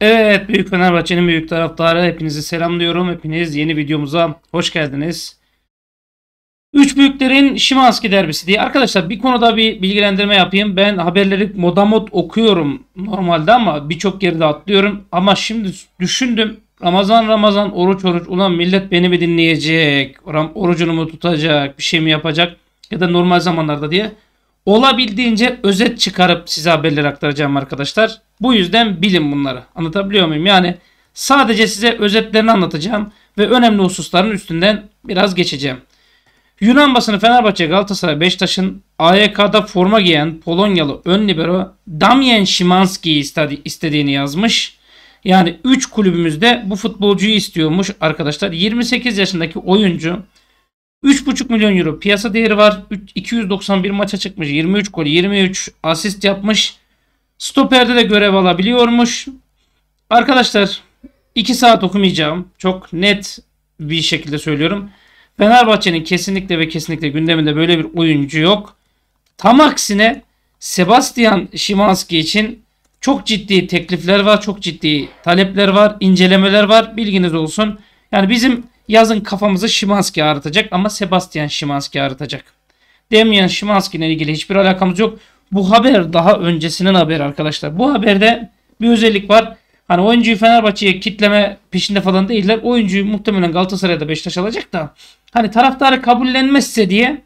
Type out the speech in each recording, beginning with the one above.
Evet Büyük Fenerbahçe'nin büyük taraftarı hepinizi selamlıyorum. Hepiniz yeni videomuza hoş geldiniz. Üç büyüklerin Şimanski derbisi diye. Arkadaşlar bir konuda bir bilgilendirme yapayım. Ben haberleri moda mod okuyorum normalde ama birçok yerde atlıyorum. Ama şimdi düşündüm Ramazan Ramazan oruç oruç ulan millet beni mi dinleyecek? Orucunu mu tutacak? Bir şey mi yapacak? Ya da normal zamanlarda diye olabildiğince özet çıkarıp size haberler aktaracağım arkadaşlar. Bu yüzden bilin bunları. Anlatabiliyor muyum? Yani sadece size özetlerini anlatacağım ve önemli hususların üstünden biraz geçeceğim. Yunan basını Fenerbahçe Galatasaray Beşiktaş'ın AYK'da forma giyen Polonyalı ön libero Damien Szymanski'yi istediğini yazmış. Yani 3 kulübümüzde bu futbolcuyu istiyormuş arkadaşlar. 28 yaşındaki oyuncu 3,5 milyon euro piyasa değeri var. 291 maça çıkmış. 23 gol, 23 asist yapmış. Stoperde de görev alabiliyormuş. Arkadaşlar 2 saat okumayacağım. Çok net bir şekilde söylüyorum. Fenerbahçe'nin kesinlikle ve kesinlikle gündeminde böyle bir oyuncu yok. Tam aksine Sebastian Şimanski için çok ciddi teklifler var, çok ciddi talepler var, incelemeler var. Bilginiz olsun. Yani bizim Yazın kafamızı Şimanski ağrıtacak ama Sebastian Şimanski ağrıtacak. Demian Şimanski ile ilgili hiçbir alakamız yok. Bu haber daha öncesinin haberi arkadaşlar. Bu haberde bir özellik var. Hani oyuncuyu Fenerbahçe'ye kitleme peşinde falan değiller. Oyuncuyu muhtemelen Galatasaray'da Beşiktaş alacak da. Hani taraftarı kabullenmezse diye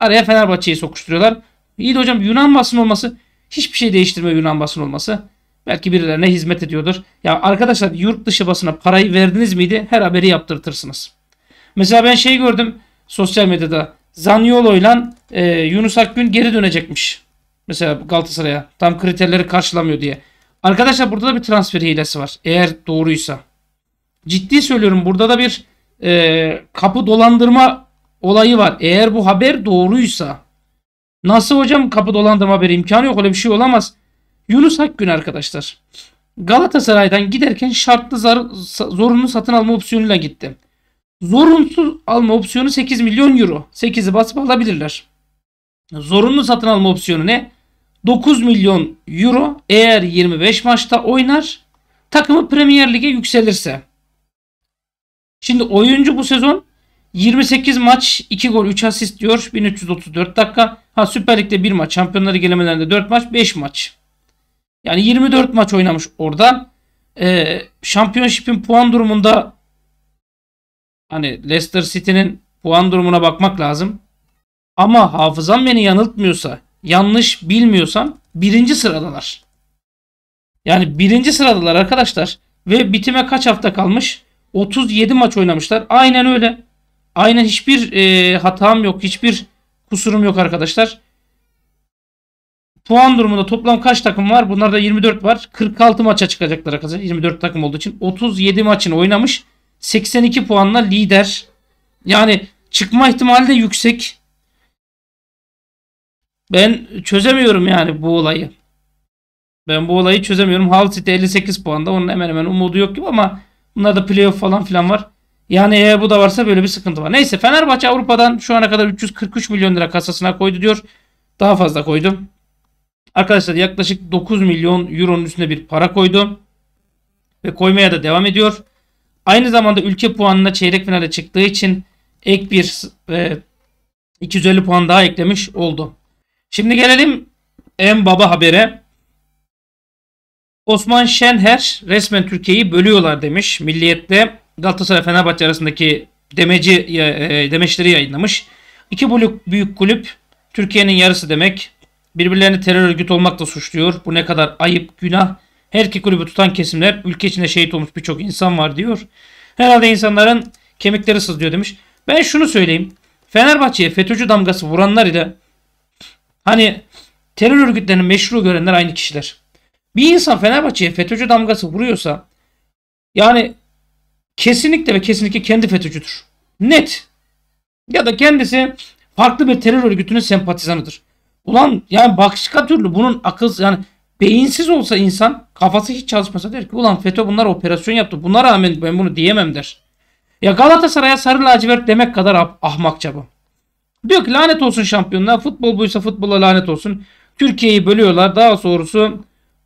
araya Fenerbahçe'yi sokuşturuyorlar. İyi de hocam Yunan basın olması hiçbir şey değiştirmiyor Yunan basın olması. Belki birilerine hizmet ediyordur. Ya arkadaşlar yurt dışı basına parayı verdiniz miydi her haberi yaptırtırsınız. Mesela ben şey gördüm sosyal medyada. Zaniolo ile e, Yunus Akgün geri dönecekmiş. Mesela Galatasaray'a tam kriterleri karşılamıyor diye. Arkadaşlar burada da bir transfer hilesi var. Eğer doğruysa. Ciddi söylüyorum burada da bir e, kapı dolandırma olayı var. Eğer bu haber doğruysa. Nasıl hocam kapı dolandırma haberi imkanı yok öyle bir şey olamaz. Yunus Akgün arkadaşlar. Galatasaray'dan giderken şartlı zar, zorunlu satın alma opsiyonuyla gitti. Zorunsuz alma opsiyonu 8 milyon euro. 8'i basıp alabilirler. Zorunlu satın alma opsiyonu ne? 9 milyon euro eğer 25 maçta oynar takımı Premier Lig'e yükselirse. Şimdi oyuncu bu sezon 28 maç 2 gol 3 asist diyor 1334 dakika. Ha Süper Lig'de 1 maç, Şampiyonlar Gelemelerinde 4 maç, 5 maç. Yani 24 maç oynamış orada. Ee, Championship'in puan durumunda hani Leicester City'nin puan durumuna bakmak lazım. Ama hafızam beni yanıltmıyorsa, yanlış bilmiyorsam birinci sıradalar. Yani birinci sıradalar arkadaşlar. Ve bitime kaç hafta kalmış? 37 maç oynamışlar. Aynen öyle. Aynen hiçbir e, hatam yok. Hiçbir kusurum yok arkadaşlar. Puan durumunda toplam kaç takım var? Bunlarda 24 var. 46 maça çıkacaklar arkadaşlar. 24 takım olduğu için 37 maçını oynamış. 82 puanla lider. Yani çıkma ihtimali de yüksek. Ben çözemiyorum yani bu olayı. Ben bu olayı çözemiyorum. Hull City 58 puanda. Onun hemen hemen umudu yok gibi ama bunlarda playoff falan filan var. Yani eğer bu da varsa böyle bir sıkıntı var. Neyse Fenerbahçe Avrupa'dan şu ana kadar 343 milyon lira kasasına koydu diyor. Daha fazla koydum. Arkadaşlar yaklaşık 9 milyon euronun üstünde bir para koydu. Ve koymaya da devam ediyor. Aynı zamanda ülke puanına çeyrek finale çıktığı için ek bir e, 250 puan daha eklemiş oldu. Şimdi gelelim en baba habere. Osman Şenher resmen Türkiye'yi bölüyorlar demiş. Milliyet'te Galatasaray Fenerbahçe arasındaki demeci e, e demeçleri yayınlamış. İki büyük, büyük kulüp Türkiye'nin yarısı demek. Birbirlerini terör örgütü olmakla suçluyor. Bu ne kadar ayıp, günah. Her iki kulübü tutan kesimler ülke içinde şehit olmuş birçok insan var diyor. Herhalde insanların kemikleri sızlıyor demiş. Ben şunu söyleyeyim. Fenerbahçe'ye FETÖ'cü damgası vuranlar ile hani terör örgütlerini meşru görenler aynı kişiler. Bir insan Fenerbahçe'ye FETÖ'cü damgası vuruyorsa yani kesinlikle ve kesinlikle kendi FETÖ'cüdür. Net. Ya da kendisi farklı bir terör örgütünün sempatizanıdır. Ulan yani başka türlü bunun akıl yani beyinsiz olsa insan kafası hiç çalışmasa der ki ulan FETÖ bunlar operasyon yaptı. Buna rağmen ben bunu diyemem der. Ya Galatasaray'a sarı lacivert demek kadar ahmakça bu. Diyor ki lanet olsun şampiyonlar. Futbol buysa futbola lanet olsun. Türkiye'yi bölüyorlar. Daha doğrusu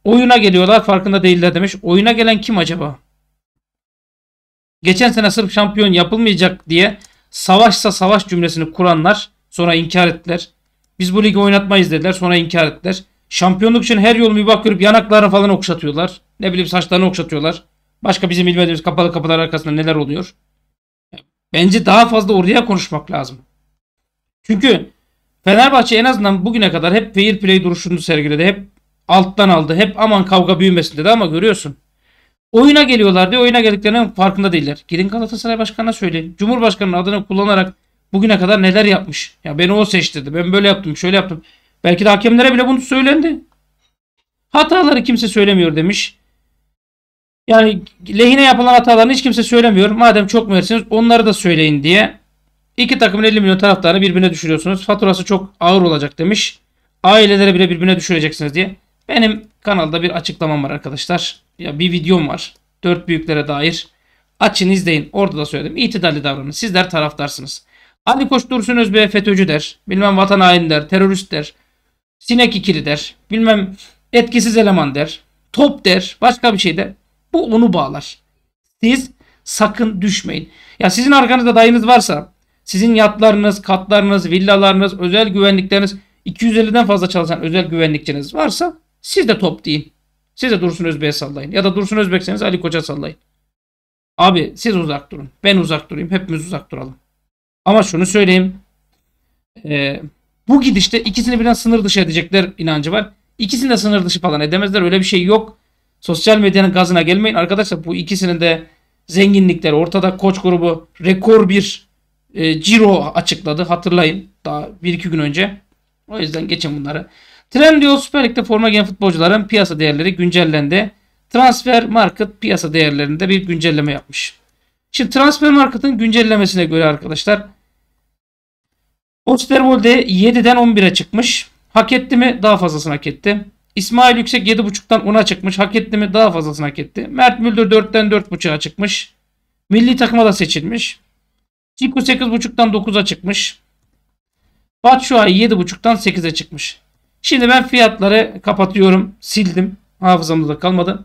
oyuna geliyorlar. Farkında değiller demiş. Oyuna gelen kim acaba? Geçen sene sırf şampiyon yapılmayacak diye savaşsa savaş cümlesini kuranlar sonra inkar ettiler. Biz bu ligi oynatmayız dediler. Sonra inkar ettiler. Şampiyonluk için her yol mübah görüp yanaklarını falan okşatıyorlar. Ne bileyim saçlarını okşatıyorlar. Başka bizim bilmediğimiz kapalı kapılar arkasında neler oluyor. Bence daha fazla oraya konuşmak lazım. Çünkü Fenerbahçe en azından bugüne kadar hep fair play duruşunu sergiledi. Hep alttan aldı. Hep aman kavga büyümesin dedi ama görüyorsun. Oyuna geliyorlar diye oyuna geldiklerinin farkında değiller. Gidin Galatasaray Başkanı'na söyleyin. Cumhurbaşkanı'nın adını kullanarak bugüne kadar neler yapmış. Ya beni o seçtirdi. Ben böyle yaptım, şöyle yaptım. Belki de hakemlere bile bunu söylendi. Hataları kimse söylemiyor demiş. Yani lehine yapılan hatalarını hiç kimse söylemiyor. Madem çok mühersiniz onları da söyleyin diye. İki takımın 50 milyon taraftarını birbirine düşürüyorsunuz. Faturası çok ağır olacak demiş. Ailelere bile birbirine düşüreceksiniz diye. Benim kanalda bir açıklamam var arkadaşlar. Ya bir videom var. Dört büyüklere dair. Açın izleyin. Orada da söyledim. İtidalli davranın. Sizler taraftarsınız. Ali Koç Dursun Özbey'e FETÖ'cü der. Bilmem vatan haini der. Terörist der. Sinek ikili der. Bilmem etkisiz eleman der. Top der. Başka bir şey der. Bu onu bağlar. Siz sakın düşmeyin. Ya sizin arkanızda dayınız varsa sizin yatlarınız, katlarınız, villalarınız, özel güvenlikleriniz 250'den fazla çalışan özel güvenlikçiniz varsa siz de top deyin. Siz de Dursun Özbek'e sallayın. Ya da Dursun Özbek'seniz Ali Koç'a sallayın. Abi siz uzak durun. Ben uzak durayım. Hepimiz uzak duralım. Ama şunu söyleyeyim. E, bu gidişte ikisini birden sınır dışı edecekler inancı var. İkisini de sınır dışı falan edemezler. Öyle bir şey yok. Sosyal medyanın gazına gelmeyin. Arkadaşlar bu ikisinin de zenginlikleri ortada. Koç grubu rekor bir e, ciro açıkladı. Hatırlayın. Daha bir iki gün önce. O yüzden geçin bunları. Trendyol Süper Lig'de forma giyen futbolcuların piyasa değerleri güncellendi. Transfer Market piyasa değerlerinde bir güncelleme yapmış. Şimdi transfer marketin güncellemesine göre arkadaşlar Osterwolde 7'den 11'e çıkmış. Hak etti mi? Daha fazlasını hak etti. İsmail Yüksek 7.5'tan 10'a çıkmış. Hak etti mi? Daha fazlasını hak etti. Mert Müldür 4'ten 4.5'a çıkmış. Milli takıma da seçilmiş. Ciku 8.5'tan 9'a çıkmış. Batshuayi 7.5'tan 8'e çıkmış. Şimdi ben fiyatları kapatıyorum. Sildim. Hafızamda da kalmadı.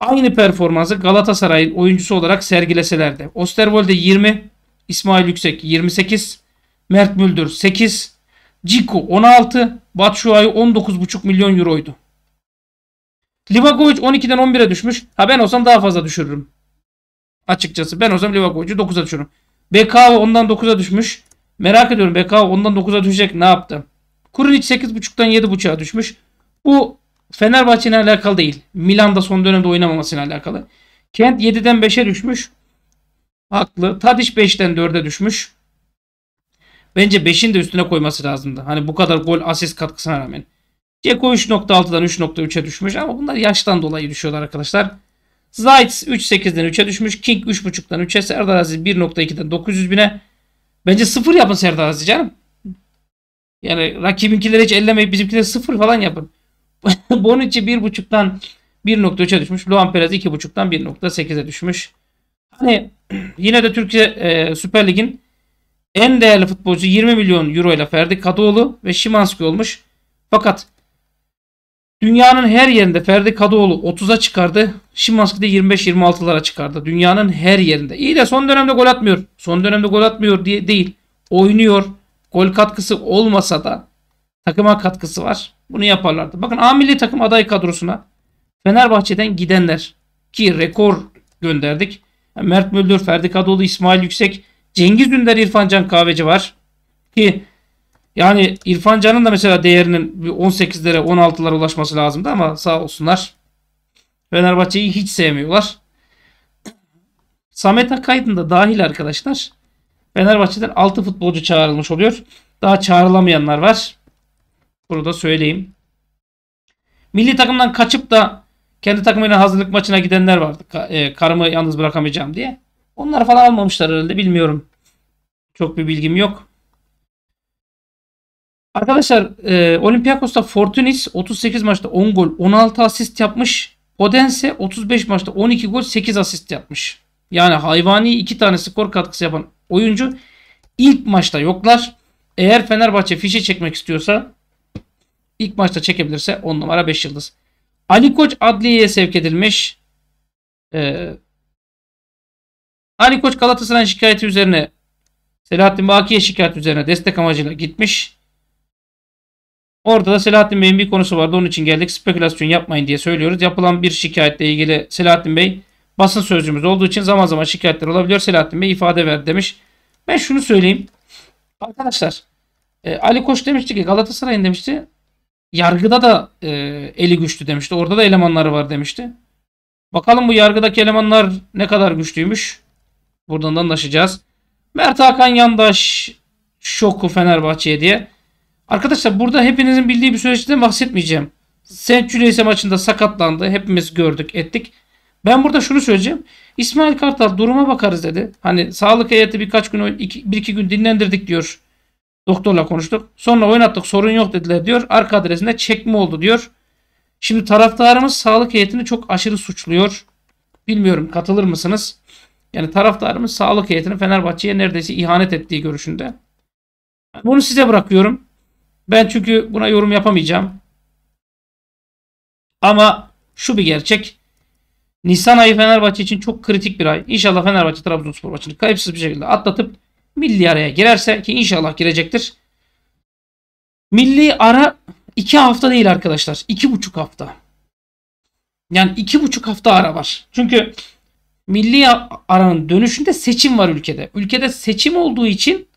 Aynı performansı Galatasaray'ın oyuncusu olarak sergileselerdi. Osterwolde 20, İsmail Yüksek 28, Mert Müldür 8, Ciku 16, Batshuayi 19,5 milyon euroydu. Livakovic 12'den 11'e düşmüş. Ha ben olsam daha fazla düşürürüm. Açıkçası ben olsam Livakovic'i 9'a düşürürüm. Bekao ondan 9'a düşmüş. Merak ediyorum Bekao ondan 9'a düşecek ne yaptı? Kurilic 8.5'tan 7.5'a düşmüş. Bu Fenerbahçe alakalı değil. Milan'da son dönemde oynamamasıyla alakalı. Kent 7'den 5'e düşmüş. Haklı. Tadiş 5'ten 4'e düşmüş. Bence 5'in de üstüne koyması lazımdı. Hani bu kadar gol asist katkısına rağmen. Ceko 3.6'dan 3.3'e düşmüş ama bunlar yaştan dolayı düşüyorlar arkadaşlar. Zayt 3.8'den 3'e düşmüş. King 3.5'dan 3'e. Serdar Aziz 1.2'den 900 bine. Bence sıfır yapın Serdar Aziz canım. Yani rakibinkileri hiç ellemeyin bizimkileri sıfır falan yapın. Bonucci 1.5'tan 1.3'e düşmüş. Luan Perez 2.5'tan 1.8'e düşmüş. Hani yine de Türkiye e, Süper Lig'in en değerli futbolcu 20 milyon euro ile Ferdi Kadıoğlu ve Şimanski olmuş. Fakat dünyanın her yerinde Ferdi Kadıoğlu 30'a çıkardı. Şimanski de 25-26'lara çıkardı. Dünyanın her yerinde. İyi de son dönemde gol atmıyor. Son dönemde gol atmıyor diye değil. Oynuyor. Gol katkısı olmasa da takıma katkısı var. Bunu yaparlardı. Bakın A milli takım aday kadrosuna Fenerbahçe'den gidenler ki rekor gönderdik. Mert Müldür, Ferdi Kadıoğlu, İsmail Yüksek, Cengiz Ünder, İrfan Can Kahveci var. Ki yani İrfan Can'ın da mesela değerinin 18'lere 16'lara ulaşması lazımdı ama sağ olsunlar. Fenerbahçe'yi hiç sevmiyorlar. Samet Akaydın da dahil arkadaşlar. Fenerbahçe'den 6 futbolcu çağrılmış oluyor. Daha çağrılamayanlar var. Bunu da söyleyeyim. Milli takımdan kaçıp da kendi takımıyla hazırlık maçına gidenler vardı. E, karımı yalnız bırakamayacağım diye. Onları falan almamışlar herhalde bilmiyorum. Çok bir bilgim yok. Arkadaşlar e, Olympiakos'ta Fortunis 38 maçta 10 gol 16 asist yapmış. Odense 35 maçta 12 gol 8 asist yapmış. Yani hayvani 2 tane skor katkısı yapan oyuncu ilk maçta yoklar. Eğer Fenerbahçe fişe çekmek istiyorsa İlk maçta çekebilirse 10 numara 5 yıldız. Ali Koç adliyeye sevk edilmiş. Ee, Ali Koç Galatasaray şikayeti üzerine Selahattin Baki'ye şikayet üzerine destek amacıyla gitmiş. Orada da Selahattin Bey'in bir konusu vardı. Onun için geldik. Spekülasyon yapmayın diye söylüyoruz. Yapılan bir şikayetle ilgili Selahattin Bey basın sözcümüz olduğu için zaman zaman şikayetler olabiliyor. Selahattin Bey ifade verdi demiş. Ben şunu söyleyeyim. Arkadaşlar e, Ali Koç demişti ki Galatasaray'ın demişti yargıda da e, eli güçlü demişti. Orada da elemanları var demişti. Bakalım bu yargıdaki elemanlar ne kadar güçlüymüş. Buradan da anlaşacağız. Mert Hakan Yandaş şoku Fenerbahçe'ye diye. Arkadaşlar burada hepinizin bildiği bir süreçten bahsetmeyeceğim. Sen Cüneyse maçında sakatlandı. Hepimiz gördük ettik. Ben burada şunu söyleyeceğim. İsmail Kartal duruma bakarız dedi. Hani sağlık heyeti birkaç gün, iki, bir iki gün dinlendirdik diyor Doktorla konuştuk. Sonra oynattık sorun yok dediler diyor. Arka adresinde çekme oldu diyor. Şimdi taraftarımız sağlık heyetini çok aşırı suçluyor. Bilmiyorum katılır mısınız? Yani taraftarımız sağlık heyetinin Fenerbahçe'ye neredeyse ihanet ettiği görüşünde. Bunu size bırakıyorum. Ben çünkü buna yorum yapamayacağım. Ama şu bir gerçek. Nisan ayı Fenerbahçe için çok kritik bir ay. İnşallah Fenerbahçe Trabzonspor maçını kayıpsız bir şekilde atlatıp milli araya girerse ki inşallah girecektir. Milli ara 2 hafta değil arkadaşlar. 2,5 hafta. Yani 2,5 hafta ara var. Çünkü milli aranın dönüşünde seçim var ülkede. Ülkede seçim olduğu için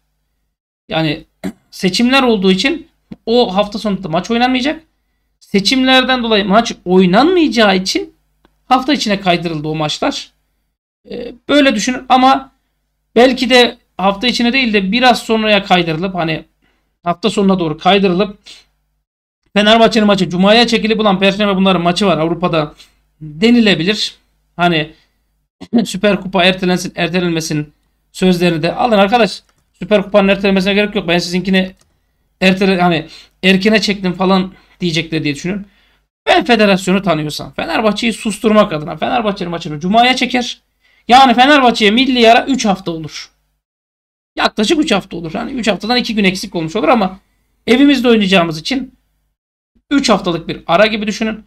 yani seçimler olduğu için o hafta sonunda maç oynanmayacak. Seçimlerden dolayı maç oynanmayacağı için hafta içine kaydırıldı o maçlar. Ee, böyle düşünün ama belki de hafta içine değil de biraz sonraya kaydırılıp hani hafta sonuna doğru kaydırılıp Fenerbahçe'nin maçı Cuma'ya çekilip ulan Perşembe bunların maçı var Avrupa'da denilebilir. Hani Süper Kupa ertelensin ertelenmesin sözlerini de alın arkadaş. Süper Kupa'nın ertelenmesine gerek yok. Ben sizinkini ertele, hani erkene çektim falan diyecekler diye düşünüyorum. Ben federasyonu tanıyorsam Fenerbahçe'yi susturmak adına Fenerbahçe'nin maçını Cuma'ya çeker. Yani Fenerbahçe'ye milli yara 3 hafta olur. Yaklaşık 3 hafta olur. Yani 3 haftadan 2 gün eksik olmuş olur ama evimizde oynayacağımız için 3 haftalık bir ara gibi düşünün.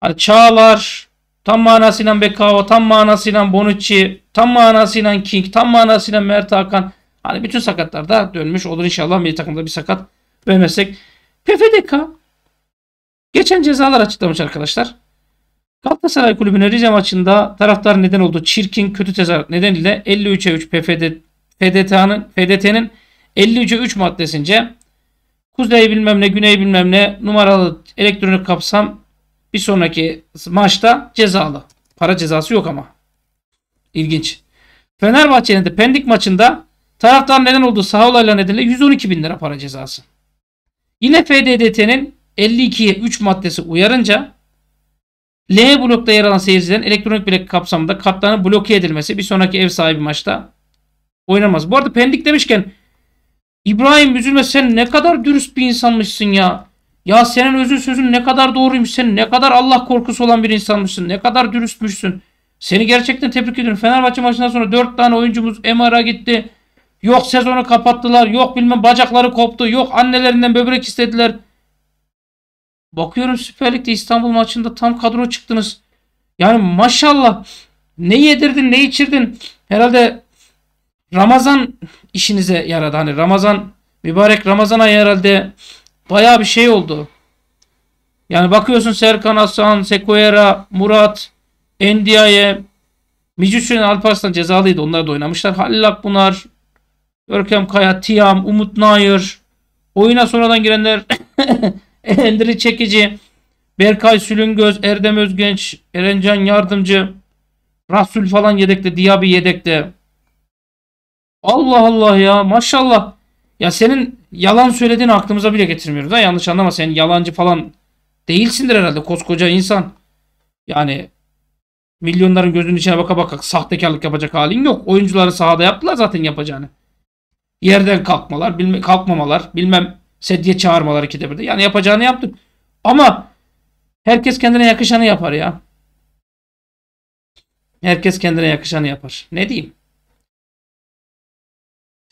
Hani Çağlar, tam manasıyla Bekao, tam manasıyla Bonucci, tam manasıyla King, tam manasıyla Mert Hakan. Hani bütün sakatlar da dönmüş olur inşallah milli takımda bir sakat vermezsek. PFDK geçen cezalar açıklamış arkadaşlar. Galatasaray Kulübü'nün Rize maçında taraftar neden oldu çirkin kötü tezahürat nedeniyle 53'e 3 PFD FDT'nin FDT'nin 53'e 3 maddesince kuzey bilmem ne güney bilmem ne numaralı elektronik kapsam bir sonraki maçta cezalı. Para cezası yok ama. İlginç. Fenerbahçe'nin de Pendik maçında taraftan neden olduğu saha olayları nedeniyle 112 bin lira para cezası. Yine FDDT'nin 52'ye 3 maddesi uyarınca L blokta yer alan seyircilerin elektronik bilek kapsamında kartlarının bloke edilmesi bir sonraki ev sahibi maçta oynamaz. Bu arada Pendik demişken İbrahim üzülme sen ne kadar dürüst bir insanmışsın ya. Ya senin özün sözün ne kadar doğruymuş. Sen ne kadar Allah korkusu olan bir insanmışsın. Ne kadar dürüstmüşsün. Seni gerçekten tebrik ediyorum. Fenerbahçe maçından sonra 4 tane oyuncumuz MR'a gitti. Yok sezonu kapattılar. Yok bilmem bacakları koptu. Yok annelerinden böbrek istediler. Bakıyorum Süper Lig'de İstanbul maçında tam kadro çıktınız. Yani maşallah ne yedirdin ne içirdin. Herhalde Ramazan işinize yaradı. Hani Ramazan mübarek Ramazan ayı herhalde baya bir şey oldu. Yani bakıyorsun Serkan Aslan, Sekoyera, Murat, Endiaye, Micüsün Alparslan cezalıydı. Onlar da oynamışlar. Halil Akpınar, Görkem Kaya, Tiyam, Umut Nayır, oyuna sonradan girenler Endri Çekici, Berkay Sülüngöz, Erdem Özgenç, Erencan Yardımcı, Rasul falan yedekte, Diaby yedekte. Allah Allah ya maşallah. Ya senin yalan söylediğini aklımıza bile getirmiyoruz. Ha? Yanlış anlama sen yalancı falan değilsindir herhalde koskoca insan. Yani milyonların gözünün içine baka baka sahtekarlık yapacak halin yok. Oyuncuları sahada yaptılar zaten yapacağını. Yerden kalkmalar, bilme, kalkmamalar, bilmem sedye çağırmalar ikide birde. Yani yapacağını yaptık. Ama herkes kendine yakışanı yapar ya. Herkes kendine yakışanı yapar. Ne diyeyim?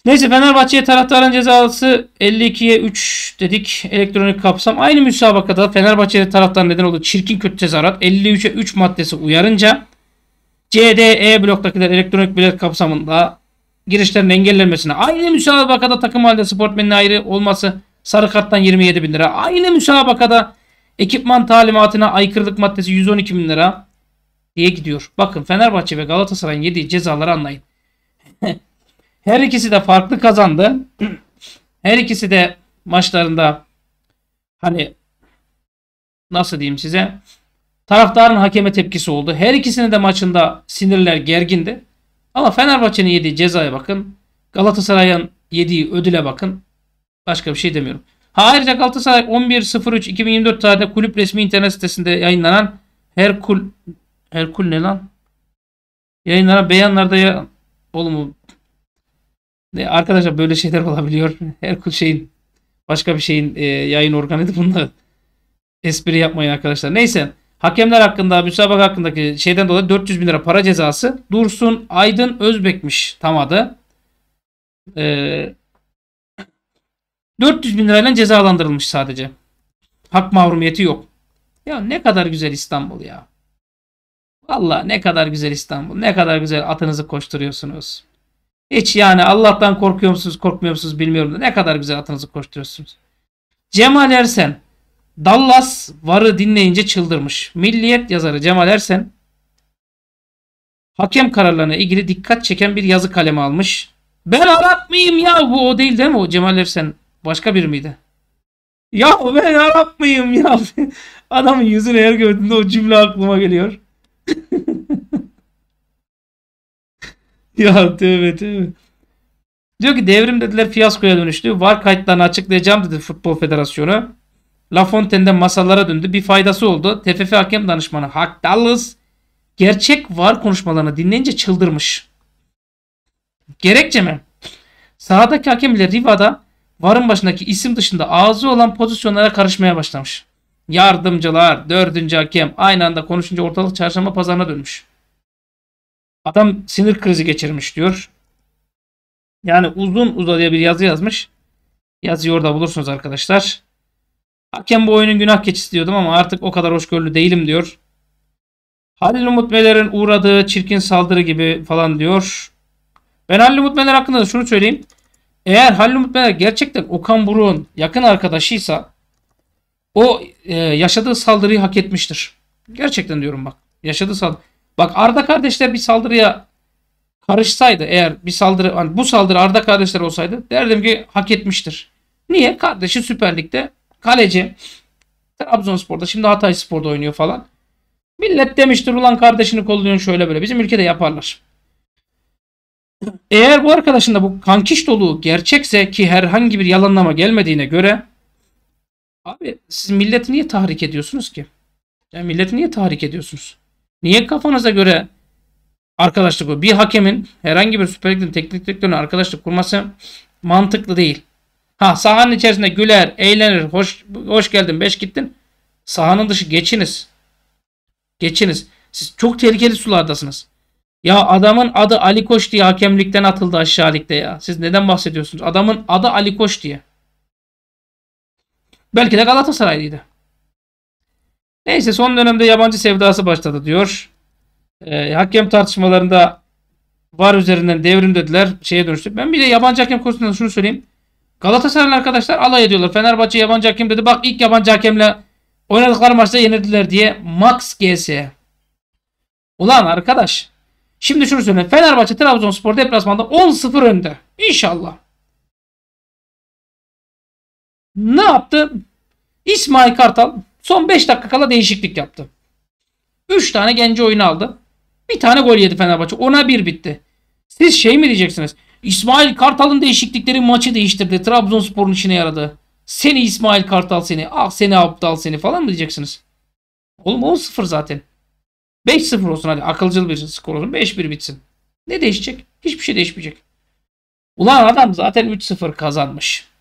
Neyse Fenerbahçe'ye taraftarın cezası 52'ye 3 dedik. Elektronik kapsam. Aynı müsabakada Fenerbahçe'ye taraftar neden oldu. Çirkin kötü tezahürat. 53'e 3 maddesi uyarınca CDE bloktakiler elektronik bilet kapsamında girişlerin engellenmesine aynı müsabakada takım halinde sportmenin ayrı olması sarı karttan 27 bin lira. Aynı müsabakada ekipman talimatına aykırılık maddesi 112 bin lira diye gidiyor. Bakın Fenerbahçe ve Galatasaray'ın yediği cezaları anlayın. Her ikisi de farklı kazandı. Her ikisi de maçlarında hani nasıl diyeyim size taraftarın hakeme tepkisi oldu. Her ikisinin de maçında sinirler gergindi. Ama Fenerbahçe'nin yediği cezaya bakın. Galatasaray'ın yediği ödüle bakın. Başka bir şey demiyorum. Ha ayrıca Galatasaray 11.03.2024 tarihinde kulüp resmi internet sitesinde yayınlanan Herkul Herkul ne lan? Yayınlanan beyanlarda ya oğlum ne arkadaşlar böyle şeyler olabiliyor. Her şeyin başka bir şeyin e, yayın organıydı. Bununla espri yapmayın arkadaşlar. Neyse. Hakemler hakkında, müsabaka hakkındaki şeyden dolayı 400 bin lira para cezası. Dursun Aydın Özbek'miş tam adı. Ee, 400 bin lirayla cezalandırılmış sadece. Hak mahrumiyeti yok. Ya ne kadar güzel İstanbul ya. Valla ne kadar güzel İstanbul. Ne kadar güzel atınızı koşturuyorsunuz. Hiç yani Allah'tan korkuyor musunuz korkmuyor musunuz bilmiyorum. Da. Ne kadar güzel atınızı koşturuyorsunuz. Cemal Ersen. Dallas varı dinleyince çıldırmış. Milliyet yazarı Cemal Ersen hakem kararlarına ilgili dikkat çeken bir yazı kalemi almış. Ben Arap mıyım ya? Bu o değil değil mi? O Cemal Ersen başka bir miydi? Ya ben Arap mıyım ya? Adamın yüzünü her gördüğümde o cümle aklıma geliyor. ya tövbe tövbe. Diyor ki devrim dediler fiyaskoya dönüştü. Var kayıtlarını açıklayacağım dedi Futbol Federasyonu. La Fontaine'de masalara döndü. Bir faydası oldu. TFF hakem danışmanı Hak Dallas gerçek var konuşmalarını dinleyince çıldırmış. Gerekçe mi? Sahadaki hakem ile Riva'da varın başındaki isim dışında ağzı olan pozisyonlara karışmaya başlamış. Yardımcılar, dördüncü hakem aynı anda konuşunca ortalık çarşamba pazarına dönmüş. Adam sinir krizi geçirmiş diyor. Yani uzun uzadıya bir yazı yazmış. Yazıyı orada bulursunuz arkadaşlar. Hakem bu oyunun günah keçisi diyordum ama artık o kadar hoşgörülü değilim diyor. Halil Umut Meler'in uğradığı çirkin saldırı gibi falan diyor. Ben Halil Umut Meler hakkında da şunu söyleyeyim. Eğer Halil Umut Meler gerçekten Okan Buruk'un yakın arkadaşıysa o e, yaşadığı saldırıyı hak etmiştir. Gerçekten diyorum bak. Yaşadığı saldırı. Bak Arda kardeşler bir saldırıya karışsaydı eğer bir saldırı hani bu saldırı Arda kardeşler olsaydı derdim ki hak etmiştir. Niye? Kardeşi Süper Lig'de kaleci. Trabzonspor'da şimdi Hatay Spor'da oynuyor falan. Millet demiştir ulan kardeşini kolluyorsun şöyle böyle. Bizim ülkede yaparlar. Eğer bu arkadaşın da bu kankiş dolu gerçekse ki herhangi bir yalanlama gelmediğine göre abi siz milleti niye tahrik ediyorsunuz ki? Yani milleti niye tahrik ediyorsunuz? Niye kafanıza göre arkadaşlık bu? Bir hakemin herhangi bir Süper Lig'in teknik direktörüne arkadaşlık kurması mantıklı değil. Ha sahanın içerisinde güler, eğlenir, hoş, hoş geldin, beş gittin. Sahanın dışı geçiniz. Geçiniz. Siz çok tehlikeli sulardasınız. Ya adamın adı Ali Koç diye hakemlikten atıldı aşağı ligde ya. Siz neden bahsediyorsunuz? Adamın adı Ali Koç diye. Belki de Galatasaraylıydı. Neyse son dönemde yabancı sevdası başladı diyor. E, hakem tartışmalarında var üzerinden devrim dediler. Şeye dönüştü. Ben bir de yabancı hakem konusunda şunu söyleyeyim. Galatasaraylı arkadaşlar alay ediyorlar. Fenerbahçe yabancı hakem dedi. Bak ilk yabancı hakemle oynadıkları maçta yenildiler diye. Max GS. Ulan arkadaş. Şimdi şunu söyleyeyim. Fenerbahçe Trabzonspor deplasmanda 10-0 önde. İnşallah. Ne yaptı? İsmail Kartal Son 5 dakika kala değişiklik yaptı. 3 tane genci oyunu aldı. Bir tane gol yedi Fenerbahçe. Ona 1 bitti. Siz şey mi diyeceksiniz? İsmail Kartal'ın değişiklikleri maçı değiştirdi. Trabzonspor'un işine yaradı. Seni İsmail Kartal seni. Ah seni aptal seni falan mı diyeceksiniz? Oğlum 10-0 zaten. 5-0 olsun hadi akılcıl bir skor olsun. 5-1 bitsin. Ne değişecek? Hiçbir şey değişmeyecek. Ulan adam zaten 3-0 kazanmış.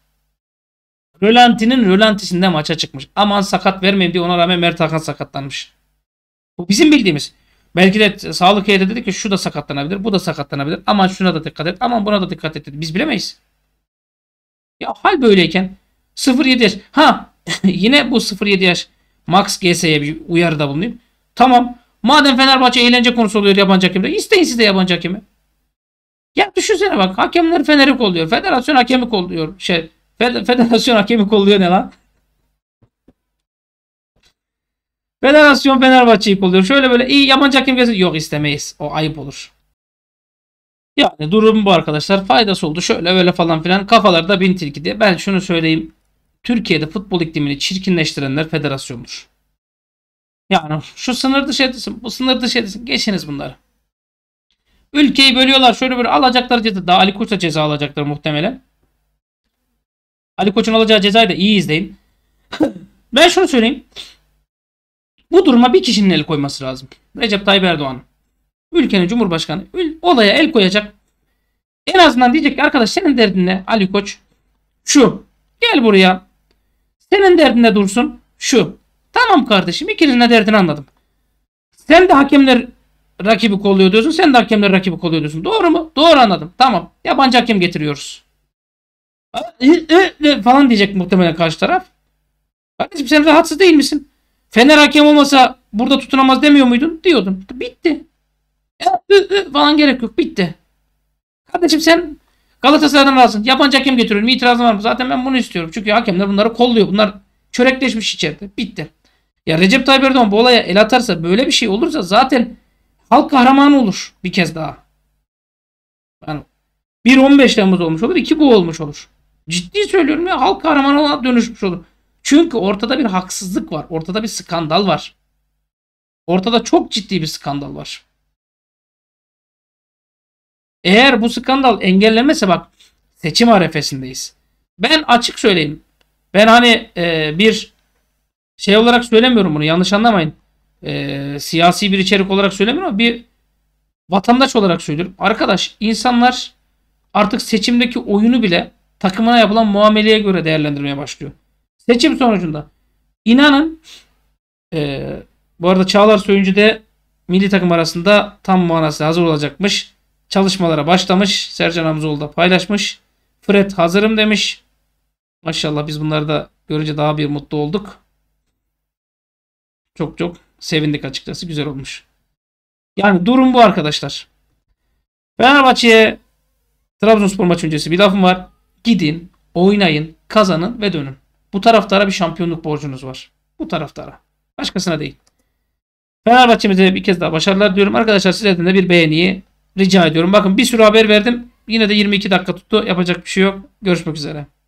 Rölantinin rölantisinde maça çıkmış. Aman sakat vermeyeyim diye ona rağmen Mert Hakan sakatlanmış. Bu bizim bildiğimiz. Belki de sağlık heyeti dedi ki şu da sakatlanabilir, bu da sakatlanabilir. Aman şuna da dikkat et, aman buna da dikkat et dedi. Biz bilemeyiz. Ya hal böyleyken 0-7 yaş. Ha yine bu 0-7 yaş Max GS'ye bir uyarıda bulunayım. Tamam. Madem Fenerbahçe eğlence konusu oluyor yabancı hakemde. isteyin siz de yabancı hakemi. Ya düşünsene bak hakemler Fener'i kolluyor. Federasyon hakemi kolluyor. Şey Federasyon hakemi kolluyor ne lan? Federasyon Fenerbahçe'yi kolluyor. Şöyle böyle iyi yabancı hakem gelsin. Yok istemeyiz. O ayıp olur. Yani durum bu arkadaşlar. Faydası oldu. Şöyle böyle falan filan. da bin tilki diye. Ben şunu söyleyeyim. Türkiye'de futbol iklimini çirkinleştirenler federasyondur. Yani şu sınır dışı edilsin, bu sınır dışı edilsin. Geçiniz bunları. Ülkeyi bölüyorlar. Şöyle böyle alacaklar ceza. Daha Ali Koç da ceza alacaklar muhtemelen. Ali Koç'un alacağı cezayı da iyi izleyin. ben şunu söyleyeyim. Bu duruma bir kişinin el koyması lazım. Recep Tayyip Erdoğan. Ülkenin Cumhurbaşkanı olaya el koyacak. En azından diyecek ki arkadaş senin derdin ne Ali Koç? Şu. Gel buraya. Senin derdin ne dursun? Şu. Tamam kardeşim ikilinin derdini anladım. Sen de hakemler rakibi kolluyor diyorsun. Sen de hakemler rakibi kolluyor diyorsun. Doğru mu? Doğru anladım. Tamam. Yabancı hakem getiriyoruz. E, e, e, falan diyecek muhtemelen karşı taraf. Kardeşim sen rahatsız değil misin? Fener hakem olmasa burada tutunamaz demiyor muydun? Diyordun. Bitti. Ü, ü, falan gerek yok. Bitti. Kardeşim sen Galatasaray'dan razısın. Yabancı hakem getiriyorum. İtirazın var mı? Zaten ben bunu istiyorum. Çünkü hakemler bunları kolluyor. Bunlar çörekleşmiş içeride. Bitti. Ya Recep Tayyip Erdoğan bu olaya el atarsa böyle bir şey olursa zaten halk kahramanı olur bir kez daha. Yani 1-15 Temmuz olmuş olur. 2 bu olmuş olur. Ciddi söylüyorum ya halk kahramanı olarak dönüşmüş olur. Çünkü ortada bir haksızlık var. Ortada bir skandal var. Ortada çok ciddi bir skandal var. Eğer bu skandal engellemese bak seçim arefesindeyiz. Ben açık söyleyeyim. Ben hani e, bir şey olarak söylemiyorum bunu yanlış anlamayın. E, siyasi bir içerik olarak söylemiyorum ama bir vatandaş olarak söylüyorum. Arkadaş insanlar artık seçimdeki oyunu bile takımına yapılan muameleye göre değerlendirmeye başlıyor. Seçim sonucunda İnanın, e, bu arada Çağlar Söyüncü de milli takım arasında tam manası hazır olacakmış. Çalışmalara başlamış. Sercan Hamzoğlu da paylaşmış. Fred hazırım demiş. Maşallah biz bunları da görünce daha bir mutlu olduk. Çok çok sevindik açıkçası. Güzel olmuş. Yani durum bu arkadaşlar. Fenerbahçe'ye Trabzonspor maçı öncesi bir lafım var. Gidin, oynayın, kazanın ve dönün. Bu taraftara bir şampiyonluk borcunuz var. Bu taraftara. Başkasına değil. Fenerbahçe'mize bir kez daha başarılar diyorum. Arkadaşlar sizlerden de bir beğeniyi rica ediyorum. Bakın bir sürü haber verdim. Yine de 22 dakika tuttu. Yapacak bir şey yok. Görüşmek üzere.